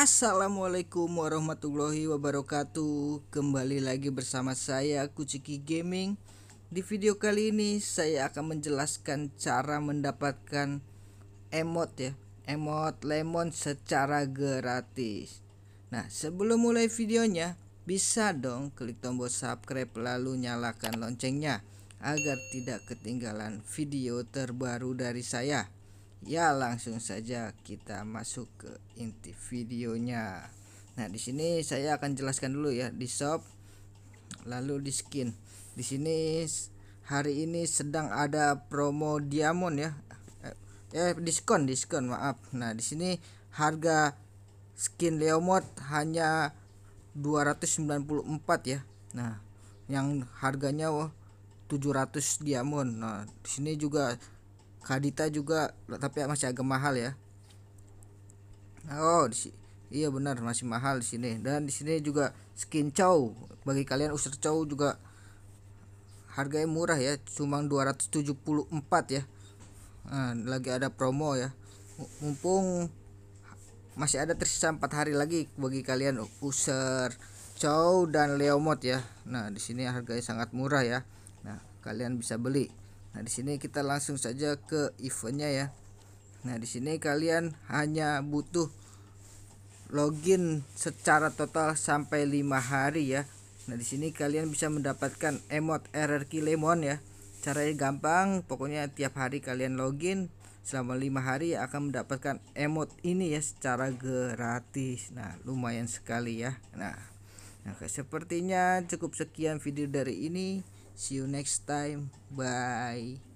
Assalamualaikum warahmatullahi wabarakatuh Kembali lagi bersama saya Kuciki Gaming Di video kali ini saya akan menjelaskan cara mendapatkan emot ya Emot lemon secara gratis Nah sebelum mulai videonya bisa dong klik tombol subscribe lalu nyalakan loncengnya Agar tidak ketinggalan video terbaru dari saya ya langsung saja kita masuk ke inti videonya nah di sini saya akan jelaskan dulu ya di shop lalu di skin di sini hari ini sedang ada promo diamond ya eh, eh diskon diskon maaf nah di sini harga skin leomod hanya 294 ya nah yang harganya 700 diamond nah di sini juga Kadita juga tapi masih agak mahal ya. Oh, di iya benar masih mahal di sini dan di sini juga skin cow bagi kalian user cow juga harganya murah ya cuma 274 ya nah, lagi ada promo ya mumpung masih ada tersisa empat hari lagi bagi kalian user cow dan leomot ya nah di sini harganya sangat murah ya nah kalian bisa beli Nah, di sini kita langsung saja ke eventnya ya. Nah, di sini kalian hanya butuh login secara total sampai 5 hari ya. Nah, di sini kalian bisa mendapatkan emot RRQ Lemon ya. Caranya gampang, pokoknya tiap hari kalian login selama lima hari akan mendapatkan emot ini ya secara gratis. Nah, lumayan sekali ya. Nah, nah sepertinya cukup sekian video dari ini. See you next time. Bye.